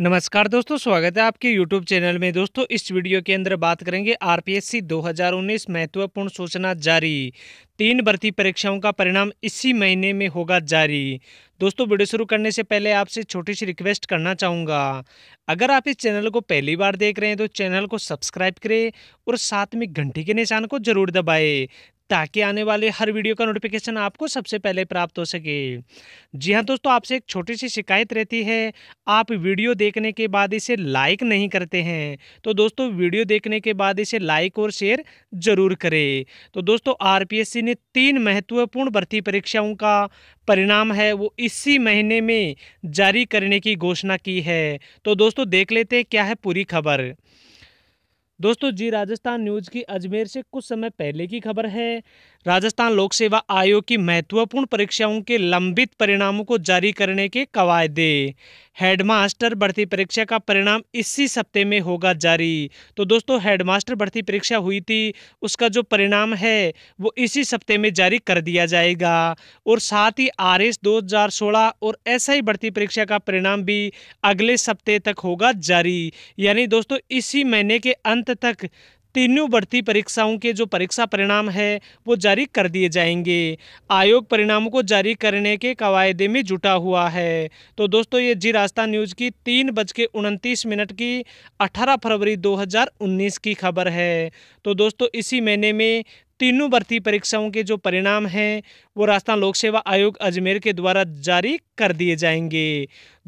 नमस्कार दोस्तों स्वागत है आपके यूट्यूब चैनल में दोस्तों इस वीडियो के अंदर बात करेंगे आरपीएससी 2019 महत्वपूर्ण सूचना जारी तीन भर्ती परीक्षाओं का परिणाम इसी महीने में होगा जारी दोस्तों वीडियो शुरू करने से पहले आपसे छोटी सी रिक्वेस्ट करना चाहूँगा अगर आप इस चैनल को पहली बार देख रहे हैं तो चैनल को सब्सक्राइब करें और साथ में घंटी के निशान को जरूर दबाएं ताकि आने वाले हर वीडियो का नोटिफिकेशन आपको सबसे पहले प्राप्त हो सके जी हाँ दोस्तों आपसे एक छोटी सी शिकायत रहती है आप वीडियो देखने के बाद इसे लाइक नहीं करते हैं तो दोस्तों वीडियो देखने के बाद इसे लाइक और शेयर जरूर करें तो दोस्तों आरपीएससी ने तीन महत्वपूर्ण भर्ती परीक्षाओं का परिणाम है वो इसी महीने में जारी करने की घोषणा की है तो दोस्तों देख लेते हैं क्या है पूरी खबर दोस्तों जी राजस्थान न्यूज की अजमेर से कुछ समय पहले की खबर है राजस्थान लोक सेवा आयोग की महत्वपूर्ण परीक्षाओं के लंबित परिणामों को जारी करने के कवायदे हेडमास्टर भर्ती परीक्षा का परिणाम इसी सप्ते में होगा जारी तो दोस्तों हेडमास्टर भर्ती परीक्षा हुई थी उसका जो परिणाम है वो इसी सप्ते में जारी कर दिया जाएगा और साथ ही आर एस और एस आई भर्ती परीक्षा का परिणाम भी अगले सप्ते तक होगा जारी यानी दोस्तों इसी महीने के अंत अंत तक तीनों बढ़ती परीक्षाओं के जो परीक्षा परिणाम है वो जारी कर दिए जाएंगे आयोग परिणामों को जारी करने के कवायदे में जुटा हुआ है तो दोस्तों ये जी रास्ता न्यूज़ की तीन बज के मिनट की 18 फरवरी 2019 की खबर है तो दोस्तों इसी महीने में तीनों भर्ती परीक्षाओं के जो परिणाम हैं वो राजस्थान लोक सेवा आयोग अजमेर के द्वारा जारी कर दिए जाएंगे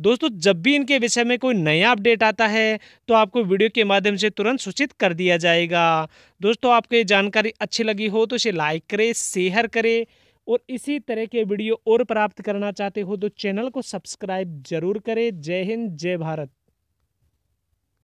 दोस्तों जब भी इनके विषय में कोई नया अपडेट आता है तो आपको वीडियो के माध्यम से तुरंत सूचित कर दिया जाएगा दोस्तों आपको ये जानकारी अच्छी लगी हो तो इसे लाइक करें शेयर करें और इसी तरह के वीडियो और प्राप्त करना चाहते हो तो चैनल को सब्सक्राइब जरूर करें जय हिंद जय भारत